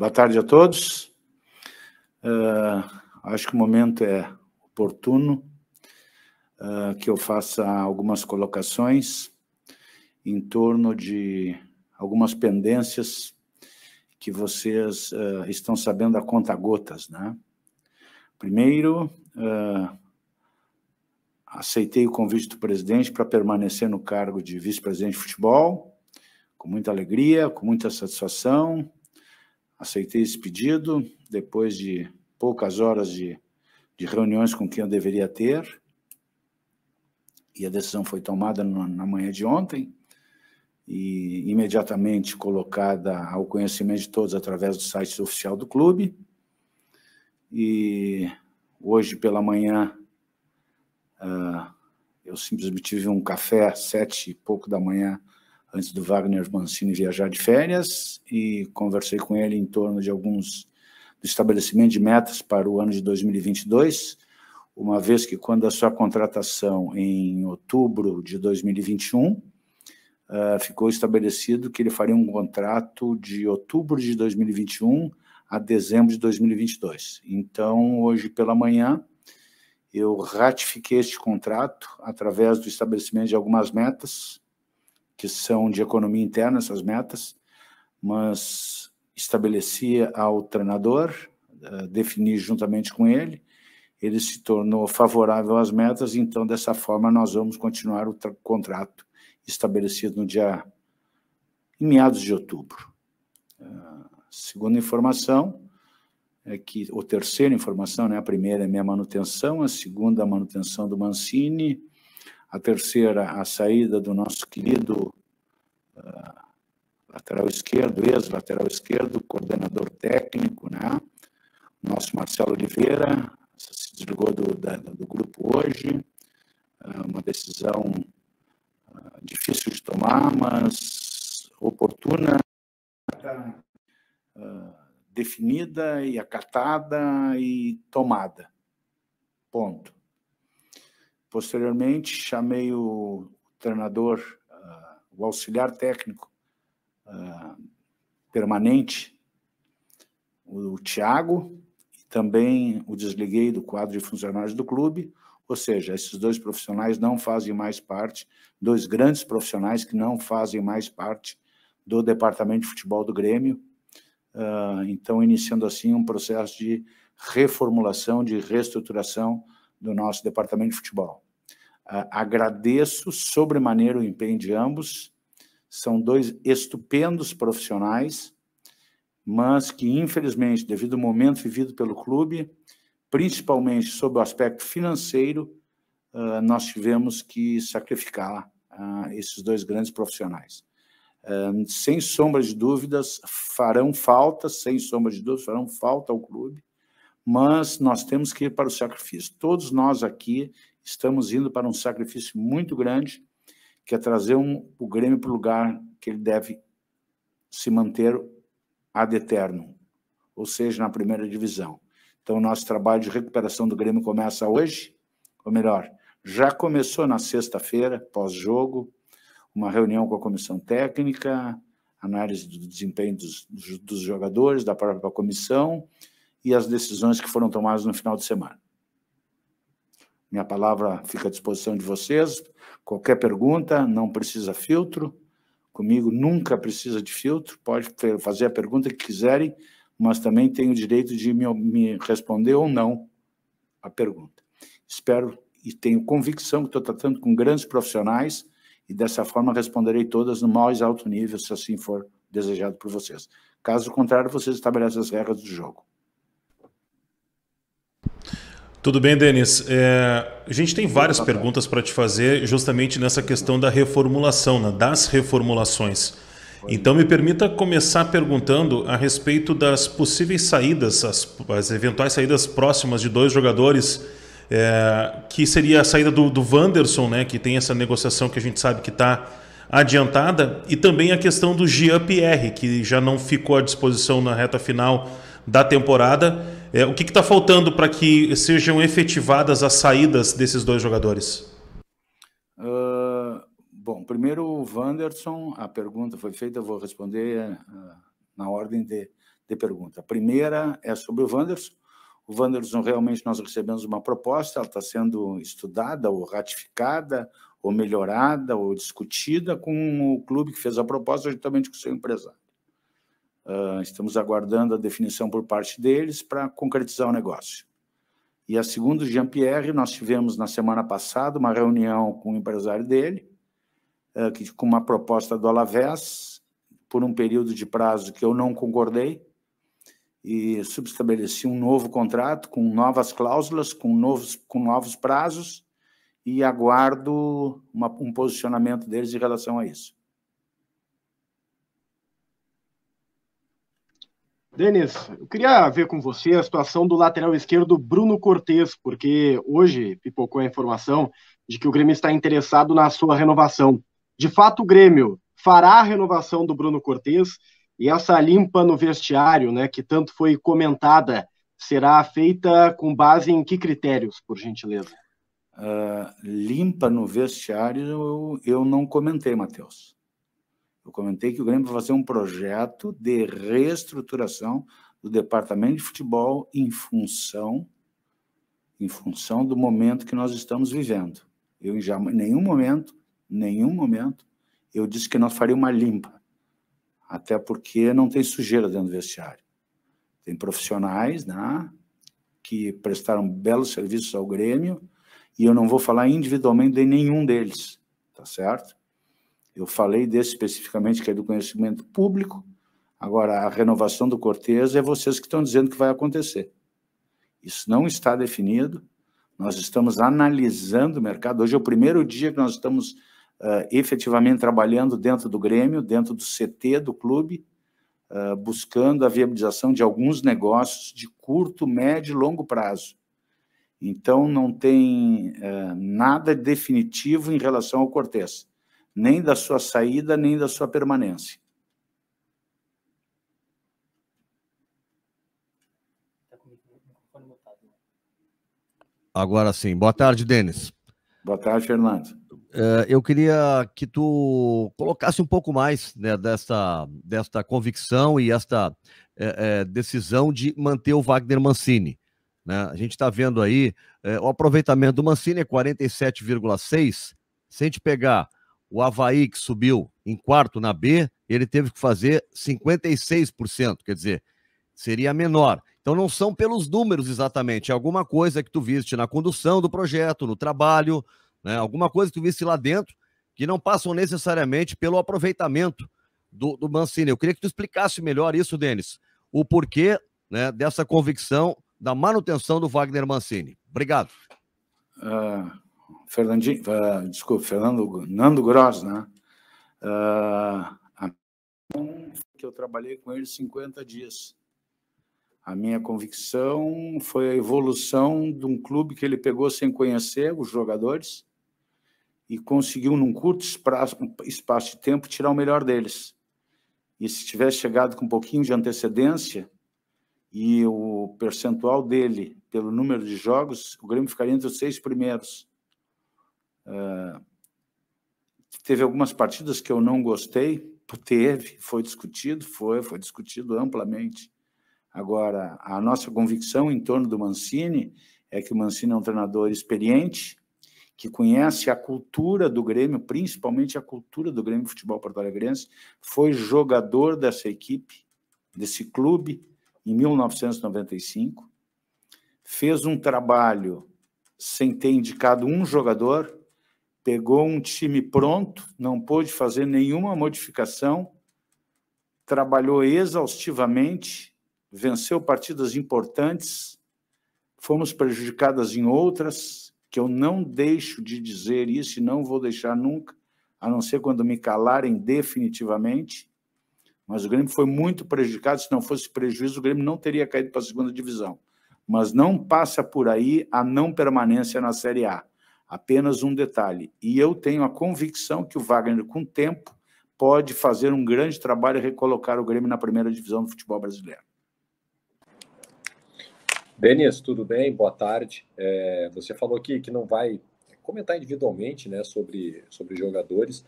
Boa tarde a todos. Uh, acho que o momento é oportuno uh, que eu faça algumas colocações em torno de algumas pendências que vocês uh, estão sabendo a conta gotas, né? Primeiro, aceitei o convite do presidente para permanecer no cargo de vice-presidente de futebol, com muita alegria, com muita satisfação, Aceitei esse pedido depois de poucas horas de, de reuniões com quem eu deveria ter, e a decisão foi tomada na, na manhã de ontem e imediatamente colocada ao conhecimento de todos através do site oficial do clube. E hoje pela manhã uh, eu simplesmente tive um café sete e pouco da manhã antes do Wagner Mancini viajar de férias e conversei com ele em torno de alguns do estabelecimento de metas para o ano de 2022, uma vez que quando a sua contratação em outubro de 2021 uh, ah, ficou estabelecido que ele faria um contrato de outubro de 2021 a dezembro de 2022. Então, hoje pela manhã, eu ratifiquei este contrato através do estabelecimento de algumas metas que são de economia interna, essas metas, mas estabelecia ao treinador, eh, definir juntamente com ele, ele se tornou favorável às metas, então dessa forma nós vamos continuar o contrato estabelecido no dia em meados de outubro. Eh, segunda informação é que, ou terceira informação, né, a primeira é minha manutenção, a segunda a manutenção do Mancini, a terceira, a saída do nosso querido uh, lateral esquerdo, ex-lateral esquerdo, coordenador técnico, né? Nosso Marcelo Oliveira se desligou do, da, do grupo hoje, uh, uma decisão uh, difícil de tomar, mas oportuna, definida e acatada e tomada. Ponto. Posteriormente, chamei o treinador, uh, o auxiliar técnico uh, permanente, o Tiago, e também o desliguei do quadro de funcionários do clube, ou seja, esses dois profissionais não fazem mais parte, dois grandes profissionais que não fazem mais parte do departamento de futebol do Grêmio. Uh, então, iniciando assim um processo de reformulação, de reestruturação do nosso departamento de futebol. Uh, agradeço sobremaneira o empenho de ambos. São dois estupendos profissionais, mas que, infelizmente, devido ao momento vivido pelo clube, principalmente sob o aspecto financeiro, uh, nós tivemos que sacrificar uh, esses dois grandes profissionais. sem sombra de dúvidas, farão falta, sem sombra de dúvidas, farão falta ao clube, mas nós temos que ir para o sacrifício. Todos nós aqui estamos indo para um sacrifício muito grande, que é trazer um, o Grêmio para o lugar que ele deve se manter ad eterno, ou seja, na primeira divisão. Então, o nosso trabalho de recuperação do Grêmio começa hoje, ou melhor, já começou na sexta-feira, pós-jogo, uma reunião com a comissão técnica, análise do desempenho dos, dos jogadores, da própria comissão, e as decisões que foram tomadas no final de semana. Minha palavra fica à disposição de vocês. Qualquer pergunta, não precisa filtro. Comigo nunca precisa de filtro. Pode fazer a pergunta que quiserem, mas também tem o direito de me, me responder ou não a pergunta. Espero e tenho convicção que estou tratando com grandes profissionais e dessa forma responderei todas no mais alto nível, se assim for desejado por vocês. Caso contrário, vocês estabelecem as regras do jogo. Tudo bem, Denis? É, a gente tem várias tá perguntas para te fazer justamente nessa questão da reformulação, né, das reformulações. Então, me permita começar perguntando a respeito das possíveis saídas, as, as eventuais saídas próximas de dois jogadores, é, que seria a saída do, do Wanderson, né, que tem essa negociação que a gente sabe que está adiantada, e também a questão do Jean Pierre, que já não ficou à disposição na reta final da temporada é, o que está faltando para que sejam efetivadas as saídas desses dois jogadores? Uh, bom, primeiro o Wanderson, a pergunta foi feita, eu vou responder uh, na ordem de, de pergunta. A primeira é sobre o Wanderson. O Wanderson, realmente, nós recebemos uma proposta, ela está sendo estudada ou ratificada, ou melhorada, ou discutida com o clube que fez a proposta, juntamente com o seu empresário. Uh, estamos aguardando a definição por parte deles para concretizar o negócio. E a segundo Jean-Pierre, nós tivemos na semana passada uma reunião com o empresário dele, uh, que, com uma proposta do Alavés, por um período de prazo que eu não concordei, e subestabeleci um novo contrato com novas cláusulas, com novos, com novos prazos, e aguardo uma, um posicionamento deles em relação a isso. Denis, eu queria ver com você a situação do lateral esquerdo Bruno Cortes, porque hoje pipocou a informação de que o Grêmio está interessado na sua renovação. De fato, o Grêmio fará a renovação do Bruno Cortes e essa limpa no vestiário, né, que tanto foi comentada, será feita com base em que critérios, por gentileza? Uh, limpa no vestiário eu, eu não comentei, Matheus. Eu comentei que o Grêmio vai fazer um projeto de reestruturação do departamento de futebol em função em função do momento que nós estamos vivendo. Eu já em nenhum momento, nenhum momento, eu disse que nós faria uma limpa. Até porque não tem sujeira dentro do vestiário. Tem profissionais, né, que prestaram belos serviços ao Grêmio, e eu não vou falar individualmente de nenhum deles, tá certo? Eu falei desse especificamente, que é do conhecimento público. Agora, a renovação do Cortes é vocês que estão dizendo que vai acontecer. Isso não está definido. Nós estamos analisando o mercado. Hoje é o primeiro dia que nós estamos uh, efetivamente trabalhando dentro do Grêmio, dentro do CT do clube, uh, buscando a viabilização de alguns negócios de curto, médio e longo prazo. Então, não tem uh, nada definitivo em relação ao Cortes nem da sua saída, nem da sua permanência. Tá né? Agora sim. Boa tarde, Denis. Boa tarde, Fernando. É, eu queria que tu colocasse um pouco mais né, desta, desta convicção e esta é, é, decisão de manter o Wagner Mancini. Né? A gente está vendo aí é, o aproveitamento do Mancini é 47,6. Se a gente pegar o Havaí, que subiu em quarto na B, ele teve que fazer 56%, quer dizer, seria menor. Então não são pelos números exatamente, é alguma coisa que tu viste na condução do projeto, no trabalho, né? alguma coisa que tu viste lá dentro, que não passam necessariamente pelo aproveitamento do, do Mancini. Eu queria que tu explicasse melhor isso, Denis, o porquê né, dessa convicção da manutenção do Wagner Mancini. Obrigado. Uh, Fernandinho, uh, eh, desculpa, Fernando, Nando Gross, né? Uh, que eu trabalhei com ele 50 dias. A minha convicção foi a evolução de um clube que ele pegou sem conhecer os jogadores e conseguiu, num curto espaço, espaço de tempo, tirar o melhor deles. E se tivesse chegado com um pouquinho de antecedência e o percentual dele pelo número de jogos, o Grêmio ficaria entre os seis primeiros. Uh, teve algumas partidas que eu não gostei, teve, foi discutido, foi, foi discutido amplamente. Agora, a nossa convicção em torno do Mancini é que o Mancini é um treinador experiente, que conhece a cultura do Grêmio, principalmente a cultura do Grêmio Futebol Porto Alegrense, foi jogador dessa equipe, desse clube, em 1995, fez um trabalho sem ter indicado um jogador, pegou um time pronto, não pôde fazer nenhuma modificação, trabalhou exaustivamente, venceu partidas importantes, fomos prejudicadas em outras, que eu não deixo de dizer isso e não vou deixar nunca, a não ser quando me calarem definitivamente. Mas o Grêmio foi muito prejudicado, se não fosse prejuízo, o Grêmio não teria caído para a segunda divisão. Mas não passa por aí a não permanência na Série A. Apenas um detalhe. E eu tenho a convicção que o Wagner, com o tempo, pode fazer um grande trabalho e recolocar o Grêmio na primeira divisão do futebol brasileiro. Denis, tudo bem? Boa tarde. É, você falou aqui que não vai comentar individualmente né, sobre, sobre jogadores,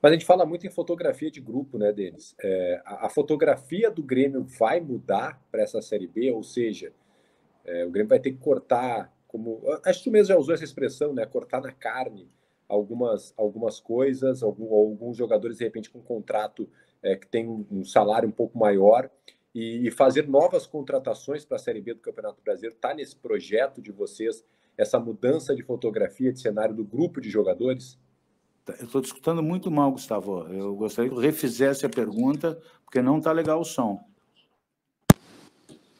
mas a gente fala muito em fotografia de grupo, né, Denis? É, a, a, fotografia do Grêmio vai mudar para essa Série B, ou seja, é, o Grêmio vai ter que cortar como acho que tu mesmo já usou essa expressão, né? Cortar na carne algumas algumas coisas, algum, alguns jogadores de repente com um contrato é, que tem um, salário um pouco maior e, e fazer novas contratações para a Série B do Campeonato Brasileiro está nesse projeto de vocês essa mudança de fotografia de cenário do grupo de jogadores? Tá, eu estou escutando muito mal, Gustavo. Eu gostaria que eu refizesse a pergunta, porque não está legal o som.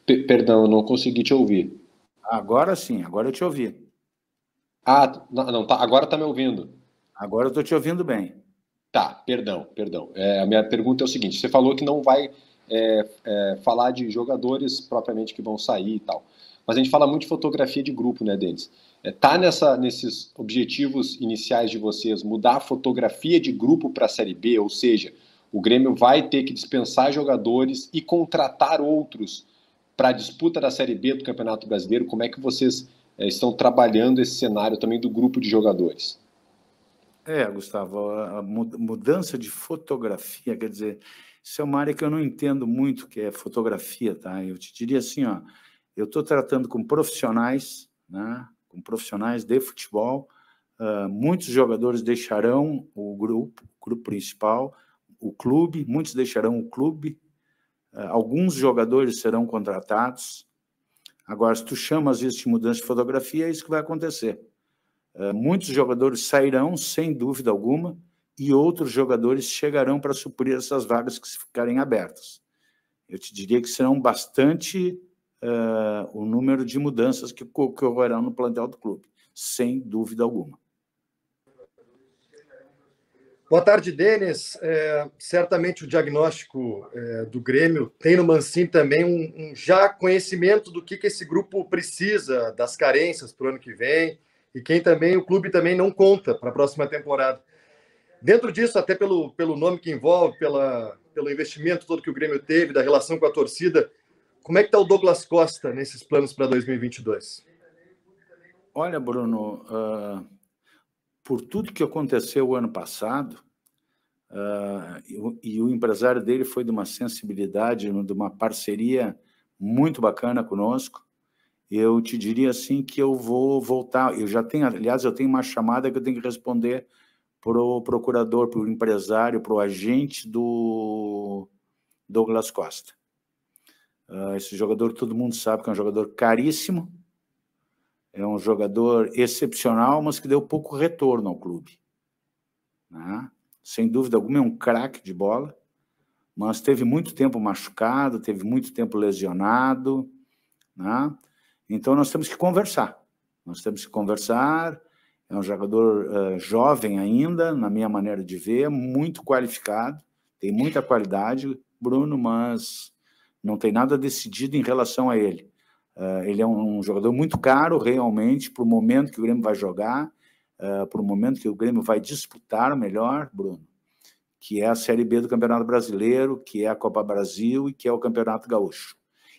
P perdão, eu não consegui te ouvir. Agora sim, agora eu te ouvi. Ah, não, tá, agora tá me ouvindo. Agora eu tô te ouvindo bem. Tá, perdão, perdão. É, a minha pergunta é o seguinte: você falou que não vai é, é, falar de jogadores propriamente que vão sair e tal, mas a gente fala muito de fotografia de grupo, né, Denis? É, tá nessa, nesses objetivos iniciais de vocês mudar a fotografia de grupo para a Série B, ou seja, o Grêmio vai ter que dispensar jogadores e contratar outros para a disputa da Série B do Campeonato Brasileiro, como é que vocês é, estão trabalhando esse cenário também do grupo de jogadores? É, Gustavo, a mudança de fotografia, quer dizer, isso é uma área que eu não entendo muito, que é fotografia, tá? Eu te diria assim, ó, eu estou tratando com profissionais, né? Com profissionais de futebol, uh, muitos jogadores deixarão o grupo, o grupo principal, o clube, muitos deixarão o clube eh, alguns jogadores serão contratados. Agora, se tu chamas isso de mudança de fotografia, é isso que vai acontecer. Eh, muitos jogadores sairão, sem dúvida alguma, e outros jogadores chegarão para suprir essas vagas que ficarem abertas. Eu te diria que serão bastante uh, o número de mudanças que, que ocorrerão no plantel do clube, sem dúvida alguma. Boa tarde, Denis. É, certamente o diagnóstico é, do Grêmio tem no Mancini também um, um, já conhecimento do que, que esse grupo precisa, das carências para o ano que vem, e quem também, o clube também não conta para a próxima temporada. Dentro disso, até pelo, pelo nome que envolve, pela, pelo investimento todo que o Grêmio teve, da relação com a torcida, como é que está o Douglas Costa nesses planos para 2022? Olha, Bruno, uh por tudo que aconteceu o ano passado, uh, e, e, o empresário dele foi de uma sensibilidade, de uma parceria muito bacana conosco, eu te diria assim que eu vou voltar. Eu já tenho, aliás, eu tenho uma chamada que eu tenho que responder para o procurador, para o empresário, para o agente do Douglas Costa. Uh, esse jogador, todo mundo sabe que é um jogador caríssimo, é um jogador excepcional, mas que deu pouco retorno ao clube. Né? Sem dúvida alguma, é um craque de bola, mas teve muito tempo machucado, teve muito tempo lesionado. Né? Então, nós temos que conversar. Nós temos que conversar. É um jogador uh, jovem ainda, na minha maneira de ver, muito qualificado, tem muita qualidade, Bruno, mas não tem nada decidido em relação a ele. Uh, ele é um, um, jogador muito caro realmente para o momento que o Grêmio vai jogar, uh, ah, para o momento que o Grêmio vai disputar melhor, Bruno, que é a Série B do Campeonato Brasileiro, que é a Copa Brasil e que é o Campeonato Gaúcho.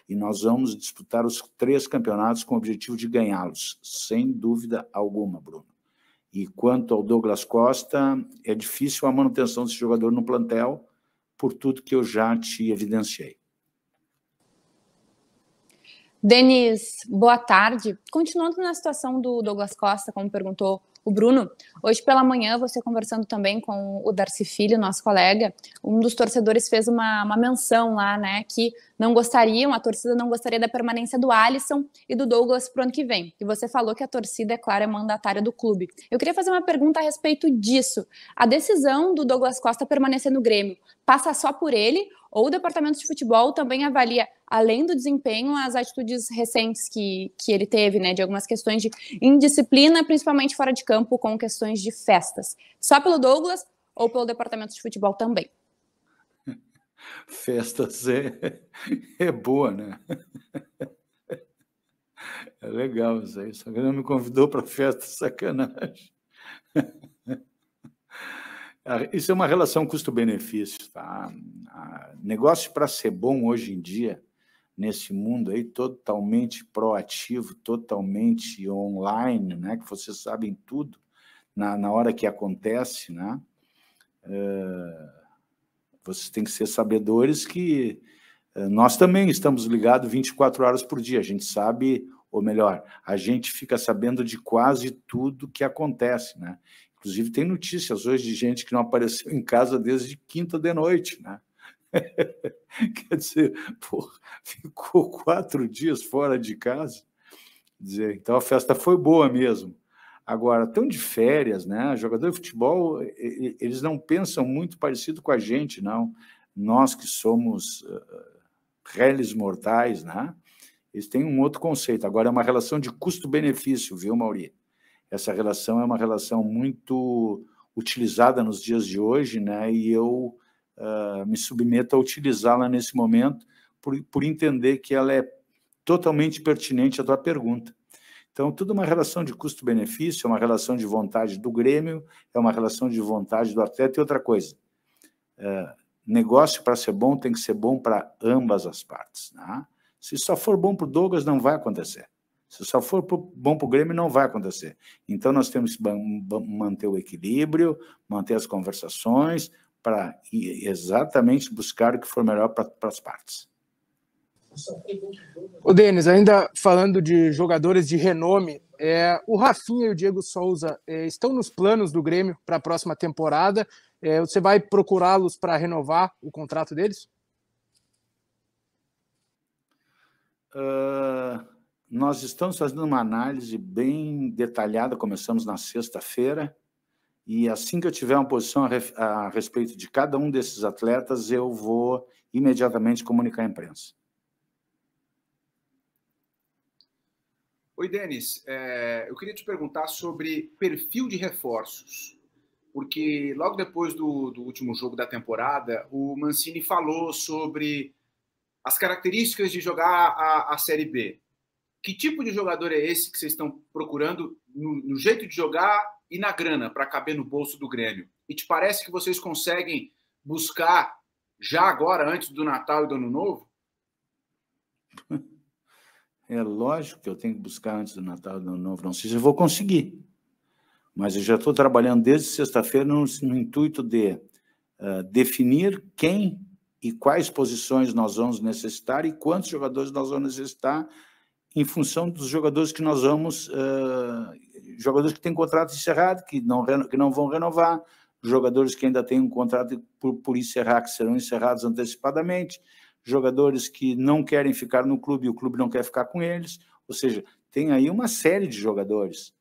E nós vamos disputar os três campeonatos com o objetivo de ganhá-los, sem dúvida alguma, Bruno. E quanto ao Douglas Costa, é difícil a manutenção desse jogador no plantel, por tudo que eu já te evidenciei. Denis, boa tarde. Continuando na situação do Douglas Costa, como perguntou o Bruno, hoje pela manhã, você conversando também com o Darcy Filho, nosso colega, um dos torcedores fez uma, uma menção lá, né, que não gostariam, a torcida não gostaria da permanência do Alisson e do Douglas para o ano que vem. E você falou que a torcida, é claro, é mandatária do clube. Eu queria fazer uma pergunta a respeito disso. A decisão do Douglas Costa permanecer no Grêmio passa só por ele ou o departamento de futebol também avalia, além do desempenho, as atitudes recentes que, que ele teve, né, de algumas questões de indisciplina, principalmente fora de campo, com questões de festas. Só pelo Douglas ou pelo departamento de futebol também? Festas é, é boa, né? É legal isso aí. não me convidou para festa, sacanagem. Ah, isso é uma relação custo-benefício, tá? Ah, negócio para ser bom hoje em dia, nesse mundo aí totalmente proativo, totalmente online, né? Que vocês sabem tudo na, na hora que acontece, né? Eh, vocês têm que ser sabedores que eh, nós também estamos ligados 24 horas por dia. A gente sabe, ou melhor, a gente fica sabendo de quase tudo que acontece, né? Inclusive, tem notícias hoje de gente que não apareceu em casa desde quinta de noite, né? Quer dizer, porra, ficou quatro dias fora de casa. Quer dizer, então a festa foi boa mesmo. Agora, tão de férias, né? Jogador de futebol, eles não pensam muito parecido com a gente, não. Nós que somos uh, réis mortais, né? Eles têm um outro conceito. Agora, é uma relação de custo-benefício, viu, Mauri? Essa relação é uma relação muito utilizada nos dias de hoje, né? E eu uh, me submeto a utilizá-la nesse momento por, por entender que ela é totalmente pertinente à tua pergunta. Então, tudo é uma relação de custo-benefício, é uma relação de vontade do Grêmio, é uma relação de vontade do atleta e outra coisa. É, negócio para ser bom tem que ser bom para ambas as partes. Né? Se só for bom para o Douglas, não vai acontecer. Se só for bom para o Grêmio, não vai acontecer. Então, nós temos que manter o equilíbrio, manter as conversações, para exatamente buscar o que for melhor para as partes. O Denis, ainda falando de jogadores de renome, é, o Rafinha e o Diego Souza é, estão nos planos do Grêmio para a próxima temporada. É, você vai procurá-los para renovar o contrato deles? Uh, nós estamos fazendo uma análise bem detalhada, começamos na sexta-feira, e assim que eu tiver uma posição a, a respeito de cada um desses atletas, eu vou imediatamente comunicar à imprensa. Oi, Denis. É, eu queria te perguntar sobre perfil de reforços, porque logo depois do, do último jogo da temporada, o Mancini falou sobre as características de jogar a, a Série B. Que tipo de jogador é esse que vocês estão procurando no, no jeito de jogar e na grana para caber no bolso do Grêmio? E te parece que vocês conseguem buscar já agora, antes do Natal e do Ano Novo? É lógico que eu tenho que buscar antes do Natal do Novo, não sei se eu vou conseguir. Mas eu já estou trabalhando desde sexta-feira no, no, intuito de uh, definir quem e quais posições nós vamos necessitar e quantos jogadores nós vamos necessitar em função dos jogadores que nós vamos, uh, jogadores que têm contrato encerrado, que não, que não vão renovar, jogadores que ainda têm um contrato por, por encerrar, que serão encerrados antecipadamente jogadores que não querem ficar no clube e o clube não quer ficar com eles. Ou seja, tem aí uma série de jogadores.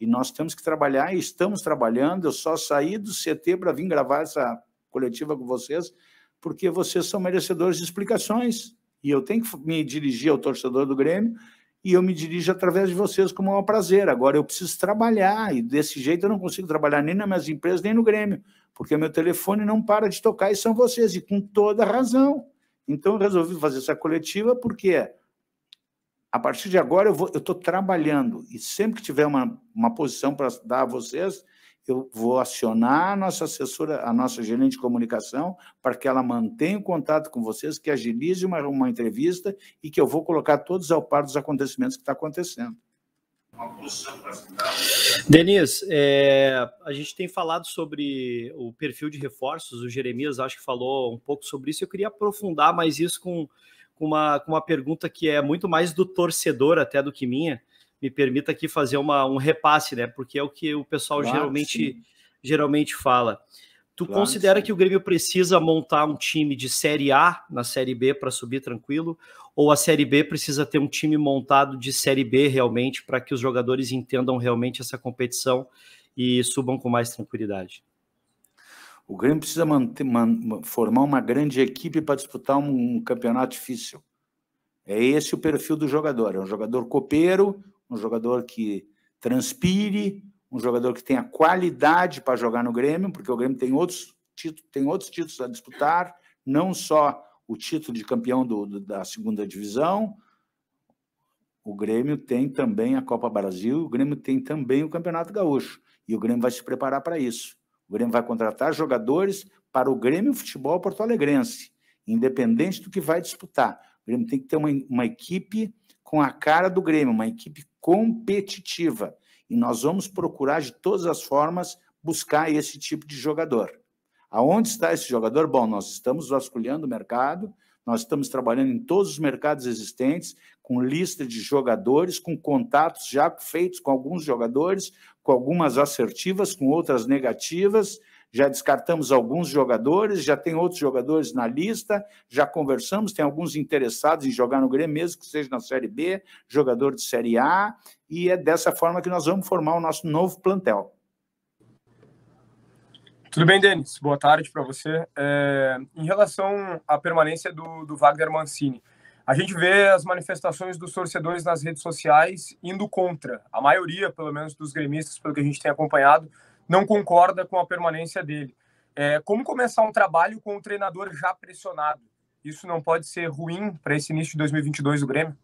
E nós temos que trabalhar e estamos trabalhando. Eu só saí do CT para vir gravar essa coletiva com vocês, porque vocês são merecedores de explicações. E eu tenho que me dirigir ao torcedor do Grêmio e eu me dirijo através de vocês como um prazer. Agora eu preciso trabalhar e desse jeito eu não consigo trabalhar nem nas minhas empresas nem no Grêmio, porque meu telefone não para de tocar e são vocês, e com toda razão. Então eu resolvi fazer essa coletiva porque a partir de agora eu estou trabalhando e sempre que tiver uma, uma posição para dar a vocês, eu vou acionar a nossa assessora, a nossa gerente de comunicação, para que ela mantenha o contato com vocês, que agilize uma, uma entrevista e que eu vou colocar todos ao par dos acontecimentos que está acontecendo. Denis, é, a gente tem falado sobre o perfil de reforços, o Jeremias acho que falou um pouco sobre isso. Eu queria aprofundar mais isso com, com, uma, com uma pergunta que é muito mais do torcedor até do que minha. Me permita aqui fazer uma, um repasse, né? Porque é o que o pessoal claro, geralmente, geralmente fala. Tu claro, considera sim. que o Grêmio precisa montar um time de Série A na Série B para subir tranquilo? Ou a Série B precisa ter um time montado de Série B realmente para que os jogadores entendam realmente essa competição e subam com mais tranquilidade? O Grêmio precisa manter, man, formar uma grande equipe para disputar um, um campeonato difícil. É esse o perfil do jogador. É um jogador copeiro, um jogador que transpire, um jogador que tenha qualidade para jogar no Grêmio, porque o Grêmio tem outros, títulos, tem outros títulos a disputar, não só o título de campeão do, do, da segunda divisão, o Grêmio tem também a Copa Brasil, o Grêmio tem também o Campeonato Gaúcho, e o Grêmio vai se preparar para isso. O Grêmio vai contratar jogadores para o Grêmio Futebol Porto Alegrense, independente do que vai disputar. O Grêmio tem que ter uma, uma equipe com a cara do Grêmio, uma equipe competitiva. E nós vamos procurar de todas as formas buscar esse tipo de jogador. Aonde está esse jogador? Bom, nós estamos vasculhando o mercado, nós estamos trabalhando em todos os mercados existentes, com lista de jogadores, com contatos já feitos com alguns jogadores, com algumas assertivas, com outras negativas, já descartamos alguns jogadores, já tem outros jogadores na lista, já conversamos, tem alguns interessados em jogar no Grêmio, mesmo que seja na Série B, jogador de Série A, e é dessa forma que nós vamos formar o nosso novo plantel. Tudo bem, Denis? Boa tarde para você. É, em relação à permanência do, do Wagner Mancini, a gente vê as manifestações dos torcedores nas redes sociais indo contra, a maioria, pelo menos, dos gremistas, pelo que a gente tem acompanhado, não concorda com a permanência dele. É, como começar um trabalho com o um treinador já pressionado? Isso não pode ser ruim para esse início de 2022 do Grêmio?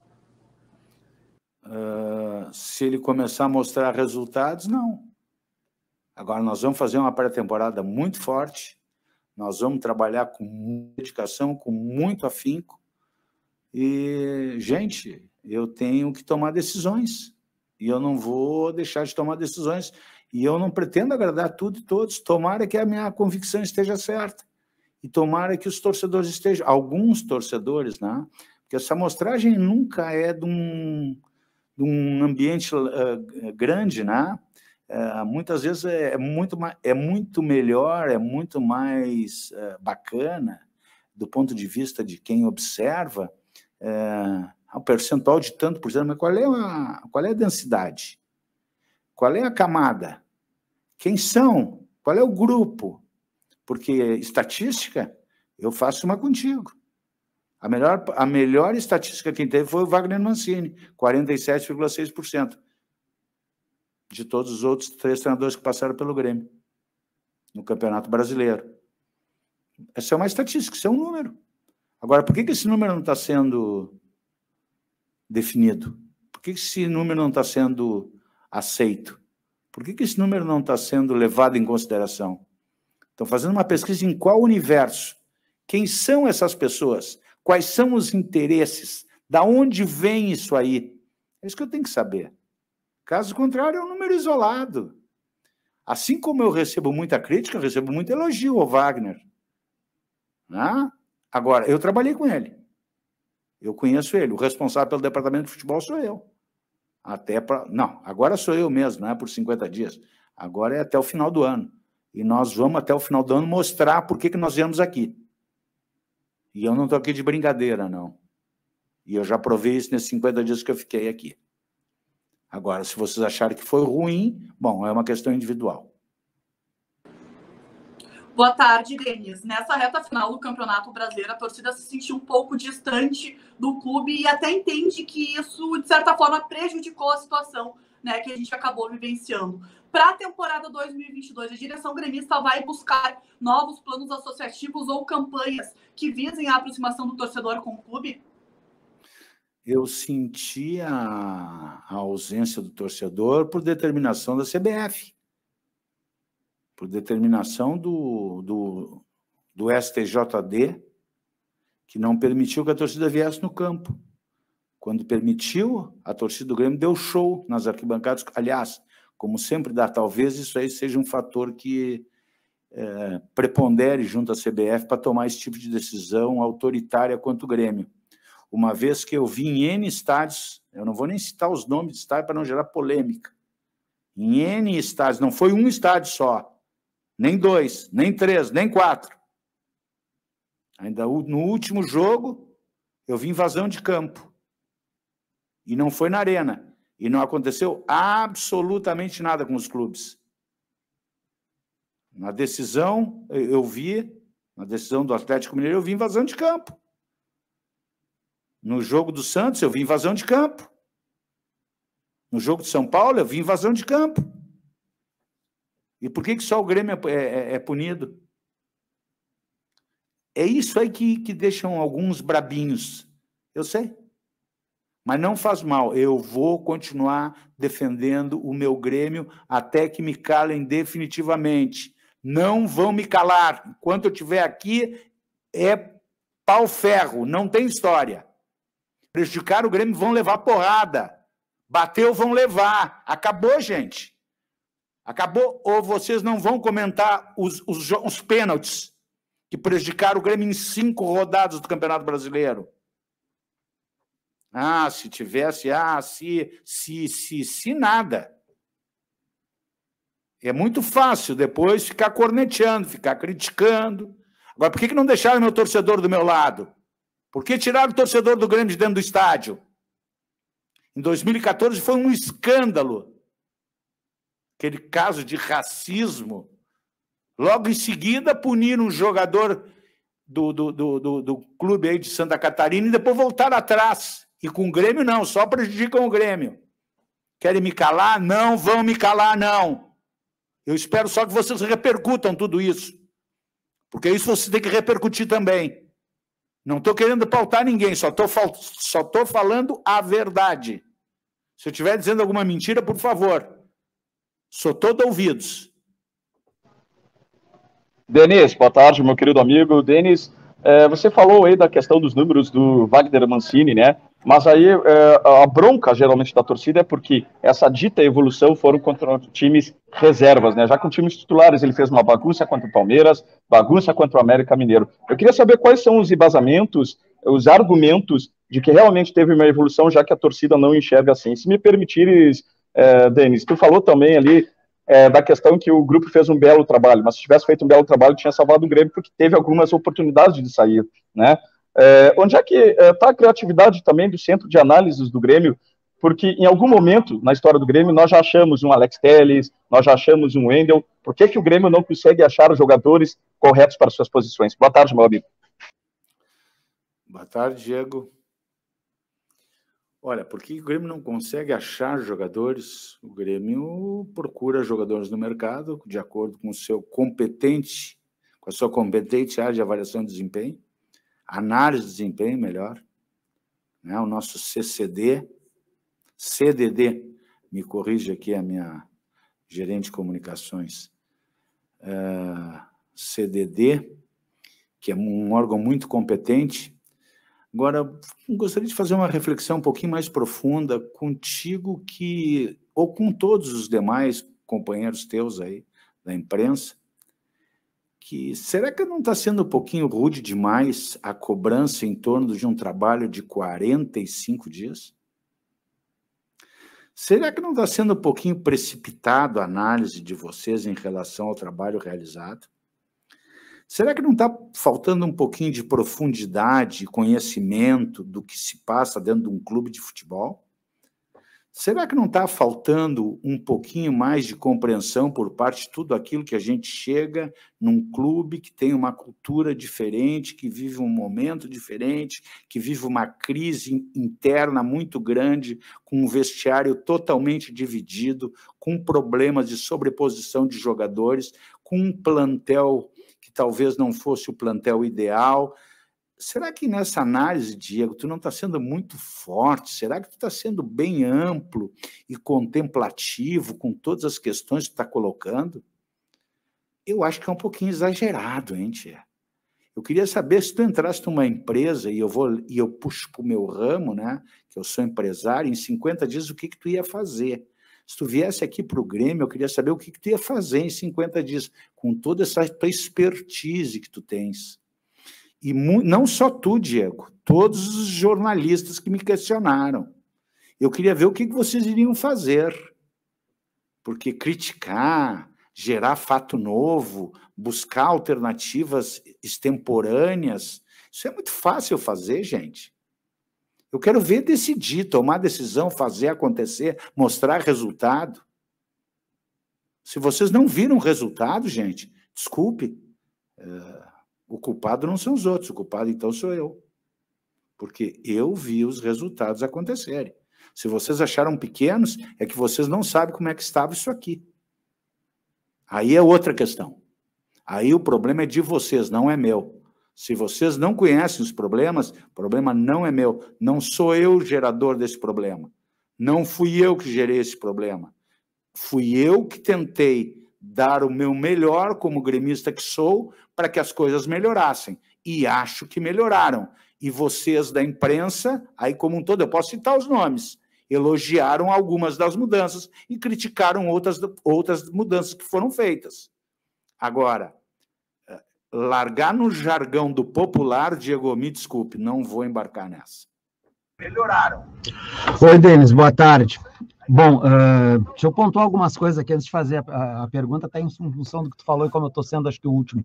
Uh, se ele começar a mostrar resultados, não. Agora nós vamos fazer uma pré-temporada muito forte. Nós vamos trabalhar com dedicação, com muito afinco. E, gente, eu tenho que tomar decisões. E eu não vou deixar de tomar decisões e eu não pretendo agradar tudo e todos. Tomara que a minha convicção esteja certa. E tomara que os torcedores estejam, alguns torcedores, né? Porque essa amostragem nunca é de um, de um ambiente uh, grande, né? Uh, muitas vezes é, é muito, é muito melhor, é muito mais uh, bacana do ponto de vista de quem observa o percentual de tanto por cento, mas qual é a, qual é a densidade? Qual é a camada? Quem são? Qual é o grupo? Porque estatística, eu faço uma contigo. A melhor, a melhor estatística que teve foi o Wagner Mancini, 47,6% de todos os outros três treinadores que passaram pelo Grêmio no Campeonato Brasileiro. Essa é uma estatística, isso é um número. Agora, por que, que esse número não está sendo definido? Por que, que esse número não está sendo aceito? Por que, que esse número não está sendo levado em consideração? Estão fazendo uma pesquisa em qual universo? Quem são essas pessoas? Quais são os interesses? Da onde vem isso aí? É isso que eu tenho que saber. Caso contrário, é um número isolado. Assim como eu recebo muita crítica, eu recebo muito elogio ao Wagner. Né? Agora, eu trabalhei com ele. Eu conheço ele. O responsável pelo departamento de futebol sou eu até para. Não, agora sou eu mesmo, não é por 50 dias. Agora é até o final do ano. E nós vamos até o final do ano mostrar por que, que nós viemos aqui. E eu não estou aqui de brincadeira, não. E eu já provei isso nesses 50 dias que eu fiquei aqui. Agora, se vocês acharem que foi ruim, bom, é uma questão individual. Boa tarde, Denis. Nessa reta final do Campeonato Brasileiro, a torcida se sentiu um pouco distante do clube e até entende que isso, de certa forma, prejudicou a situação né, que a gente acabou vivenciando. Para a temporada 2022, a direção gremista vai buscar novos planos associativos ou campanhas que visem a aproximação do torcedor com o clube? Eu senti a, a ausência do torcedor por determinação da CBF por determinação do, do, do STJD, que não permitiu que a torcida viesse no campo. Quando permitiu, a torcida do Grêmio deu show nas arquibancadas. Aliás, como sempre dá, talvez isso aí seja um fator que é, prepondere junto à CBF para tomar esse tipo de decisão autoritária quanto o Grêmio. Uma vez que eu vi em N estádios, eu não vou nem citar os nomes de estádios para não gerar polêmica, em N estádios, não foi um estádio só, nem dois, nem três, nem quatro. Ainda no último jogo, eu vi invasão de campo. E não foi na arena. E não aconteceu absolutamente nada com os clubes. Na decisão, eu vi, na decisão do Atlético Mineiro, eu vi invasão de campo. No jogo do Santos, eu vi invasão de campo. No jogo de São Paulo, eu vi invasão de campo. E por que, que só o Grêmio é, é, é, é punido? É isso aí que, que deixam alguns brabinhos. Eu sei. Mas não faz mal, eu vou continuar defendendo o meu Grêmio até que me calem definitivamente. Não vão me calar. Enquanto eu estiver aqui, é pau-ferro, não tem história. Prejudicar o Grêmio vão levar porrada. Bateu, vão levar. Acabou, gente. Acabou ou vocês não vão comentar os, os, os pênaltis que prejudicaram o Grêmio em cinco rodadas do Campeonato Brasileiro? Ah, se tivesse, ah, se, se, se, se nada. É muito fácil depois ficar corneteando, ficar criticando. Agora, por que, que não deixaram meu torcedor do meu lado? Por que tiraram o torcedor do Grêmio de dentro do estádio? Em 2014 foi um escândalo aquele caso de racismo. Logo em seguida, puniram um jogador do, do, do, do, do clube aí de Santa Catarina e depois voltaram atrás. E com o Grêmio, não, só prejudicam o Grêmio. Querem me calar? Não vão me calar, não. Eu espero só que vocês repercutam tudo isso. Porque isso você tem que repercutir também. Não estou querendo pautar ninguém, só estou só falando a verdade. Se eu estiver dizendo alguma mentira, por favor, Sou todo ouvidos. Denis, boa tarde, meu querido amigo. Denis, é, você falou aí da questão dos números do Wagner Mancini, né? Mas aí é, a bronca geralmente da torcida é porque essa dita evolução foram contra times reservas, né? Já com times titulares ele fez uma bagunça contra o Palmeiras, bagunça contra o América Mineiro. Eu queria saber quais são os embasamentos, os argumentos de que realmente teve uma evolução, já que a torcida não enxerga assim. Se me permitires é, Denis, tu falou também ali é, da questão que o grupo fez um belo trabalho, mas se tivesse feito um belo trabalho, tinha salvado o Grêmio, porque teve algumas oportunidades de sair, né? É, onde é que está é, a criatividade também do centro de análises do Grêmio? Porque em algum momento na história do Grêmio nós já achamos um Alex Telles, nós já achamos um Wendel. Por que, que o Grêmio não consegue achar os jogadores corretos para suas posições? Boa tarde, meu amigo. Boa tarde, Diego. Olha, por que o Grêmio não consegue achar jogadores? O Grêmio procura jogadores no mercado de acordo com o seu competente, com a sua competente área de avaliação de desempenho, análise de desempenho, melhor, né? O nosso CCD, CDD, me corrija aqui a minha gerente de comunicações, uh, eh, CDD, que é um órgão muito competente Agora, gostaria de fazer uma reflexão um pouquinho mais profunda contigo que ou com todos os demais companheiros teus aí da imprensa, que será que não está sendo um pouquinho rude demais a cobrança em torno de um trabalho de 45 dias? Será que não está sendo um pouquinho precipitado a análise de vocês em relação ao trabalho realizado? Será que não está faltando um pouquinho de profundidade, conhecimento do que se passa dentro de um clube de futebol? Será que não está faltando um pouquinho mais de compreensão por parte de tudo aquilo que a gente chega num clube que tem uma cultura diferente, que vive um momento diferente, que vive uma crise interna muito grande, com um vestiário totalmente dividido, com problemas de sobreposição de jogadores, com um plantel talvez não fosse o plantel ideal. Será que nessa análise, Diego, tu não está sendo muito forte? Será que tu está sendo bem amplo e contemplativo com todas as questões que tu está colocando? Eu acho que é um pouquinho exagerado, hein, Tia? Eu queria saber se tu entrasse numa empresa e eu vou e eu puxo para o meu ramo, né? Que eu sou empresário, em 50 dias o que, que tu ia fazer? Se tu viesse aqui para o Grêmio, eu queria saber o que, que tu ia fazer em 50 dias, com toda essa tua expertise que tu tens. E não só tu, Diego, todos os jornalistas que me questionaram. Eu queria ver o que, que vocês iriam fazer. Porque criticar, gerar fato novo, buscar alternativas extemporâneas, isso é muito fácil fazer, gente. Eu quero ver decidir, tomar decisão, fazer acontecer, mostrar resultado. Se vocês não viram resultado, gente, desculpe. É, o culpado não são os outros, o culpado então sou eu. Porque eu vi os resultados acontecerem. Se vocês acharam pequenos, é que vocês não sabem como é que estava isso aqui. Aí é outra questão. Aí o problema é de vocês, não é meu. Se vocês não conhecem os problemas, o problema não é meu. Não sou eu o gerador desse problema. Não fui eu que gerei esse problema. Fui eu que tentei dar o meu melhor como gremista que sou para que as coisas melhorassem. E acho que melhoraram. E vocês da imprensa, aí como um todo, eu posso citar os nomes, elogiaram algumas das mudanças e criticaram outras, outras mudanças que foram feitas. Agora, largar no jargão do popular, Diego, me desculpe, não vou embarcar nessa. Melhoraram. Oi, Denis, boa tarde. Bom, uh, deixa eu pontuar algumas coisas aqui antes de fazer a, a pergunta, até tá em função do que tu falou e como eu estou sendo, acho que, o último.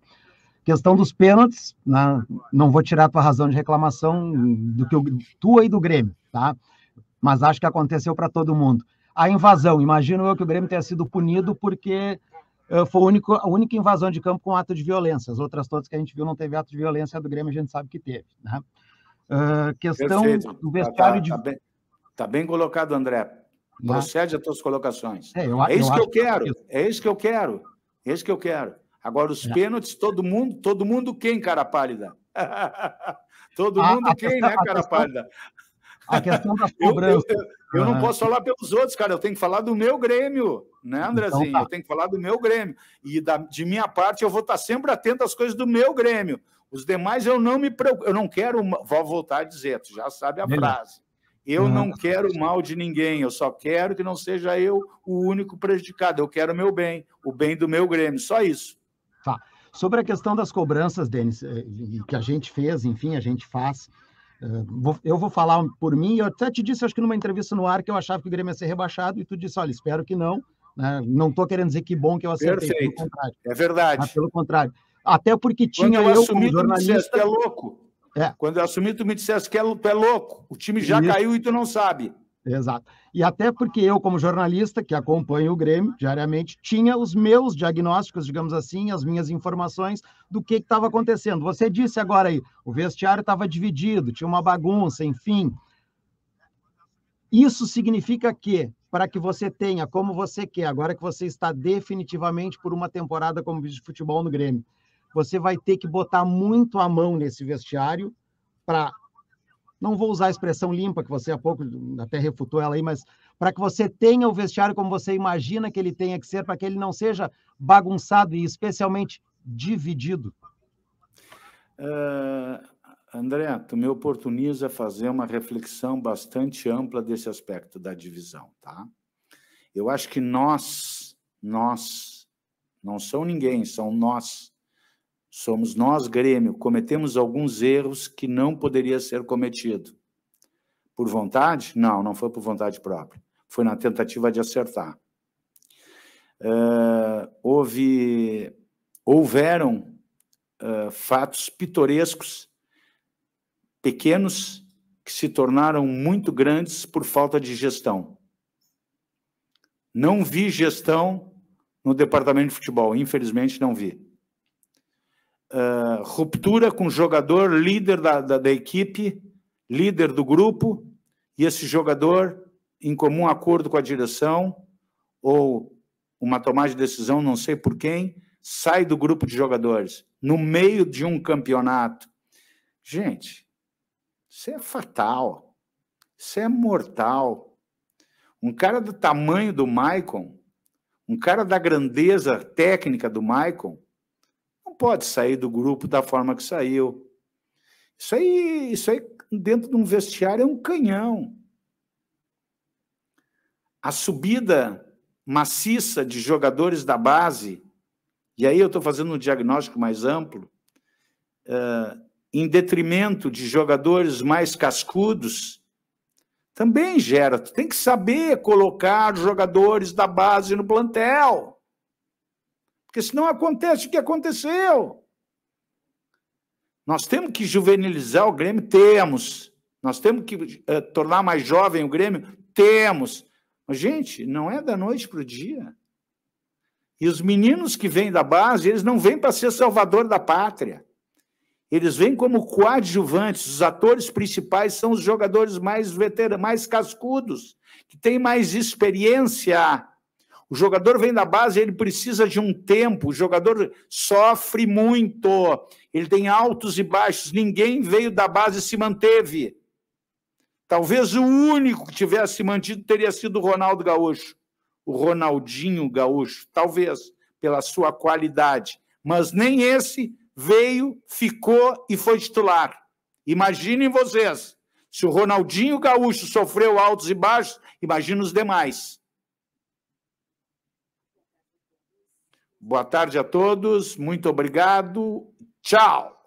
Questão dos pênaltis, né? não vou tirar a tua razão de reclamação do que tu tua e do Grêmio, tá? Mas acho que aconteceu para todo mundo. A invasão, imagino eu que o Grêmio tenha sido punido porque foi a única, a única invasão de campo com ato de violência. As outras todas que a gente viu não teve ato de violência, a do Grêmio a gente sabe que teve. Né? Uh, questão Perfeito. do tá, vestiário tá, tá, de. Tá bem, tá bem colocado, André. Tá. Procede as tuas colocações. É, eu, é isso eu que eu é quero. Que... É isso que eu quero. É isso que eu quero. Agora, os é. pênaltis, todo mundo, todo mundo quem, cara pálida? todo mundo a quem, questão, né, cara questão, pálida? A questão da cobrança. Eu, eu, eu não ah. posso falar pelos outros, cara. Eu tenho que falar do meu Grêmio, né, então Andrezinho? Então tá. Eu tenho que falar do meu Grêmio. E da, de minha parte, eu vou estar tá sempre atento às coisas do meu Grêmio. Os demais eu não me preocupo. Eu não quero. Vou voltar a dizer, tu já sabe a Beleza. frase. Eu hum. não tá. quero mal de ninguém, eu só quero que não seja eu o único prejudicado. Eu quero o meu bem, o bem do meu Grêmio, só isso. Tá. Sobre a questão das cobranças, Denis, eh, que a gente fez, enfim, a gente faz eh, eu vou falar por mim, eu até te disse, acho que numa entrevista no ar, que eu achava que o Grêmio ia ser rebaixado, e tu disse, olha, espero que não, né? não estou querendo dizer que bom que eu acertei, Perfeito. pelo contrário. É verdade. Mas ah, pelo contrário. Até porque tinha Quando eu, eu assumi, jornalista... Que é louco. É. Quando eu assumi, tu me disseste que é, tu é louco, o time já Isso. caiu e tu não sabe. Exato. E até porque eu, como jornalista que acompanho o Grêmio diariamente, tinha os meus diagnósticos, digamos assim, as minhas informações do que estava acontecendo. Você disse agora aí, o vestiário estava dividido, tinha uma bagunça, enfim. Isso significa que, para que você tenha como você quer, agora que você está definitivamente por uma temporada como vice de futebol no Grêmio, você vai ter que botar muito a mão nesse vestiário para não vou usar a expressão limpa, que você há pouco até refutou ela aí, mas para que você tenha o vestiário como você imagina que ele tenha que ser, para que ele não seja bagunçado e especialmente dividido? Uh, André, tu me oportuniza fazer uma reflexão bastante ampla desse aspecto da divisão, tá? Eu acho que nós, nós, não são ninguém, são nós, Somos nós, Grêmio, cometemos alguns erros que não poderia ser cometido. Por vontade? Não, não foi por vontade própria. Foi na tentativa de acertar. Uh, houve, houveram uh, fatos pitorescos, pequenos, que se tornaram muito grandes por falta de gestão. Não vi gestão no departamento de futebol, infelizmente não vi uh, ruptura com o jogador líder da, da, da equipe, líder do grupo, e esse jogador, em comum acordo com a direção, ou uma tomada de decisão, não sei por quem, sai do grupo de jogadores no meio de um campeonato. Gente, isso é fatal. Isso é mortal. Um cara do tamanho do Maicon, um cara da grandeza técnica do Maicon, pode sair do grupo da forma que saiu. Isso aí, isso aí dentro de um vestiário é um canhão. A subida maciça de jogadores da base, e aí eu estou fazendo um diagnóstico mais amplo, uh, em detrimento de jogadores mais cascudos, também gera. Tu tem que saber colocar jogadores da base no plantel. Porque senão acontece o que aconteceu. Nós temos que juvenilizar o Grêmio? Temos. Nós temos que é, tornar mais jovem o Grêmio? Temos. Mas, gente, não é da noite para o dia. E os meninos que vêm da base, eles não vêm para ser salvador da pátria. Eles vêm como coadjuvantes. Os atores principais são os jogadores mais veteranos, mais cascudos, que têm mais experiência. O jogador vem da base, ele precisa de um tempo, o jogador sofre muito, ele tem altos e baixos, ninguém veio da base e se manteve. Talvez o único que tivesse mantido teria sido o Ronaldo Gaúcho, o Ronaldinho Gaúcho, talvez pela sua qualidade, mas nem esse veio, ficou e foi titular. Imaginem vocês, se o Ronaldinho Gaúcho sofreu altos e baixos, imagina os demais. Boa tarde a todos, muito obrigado, tchau!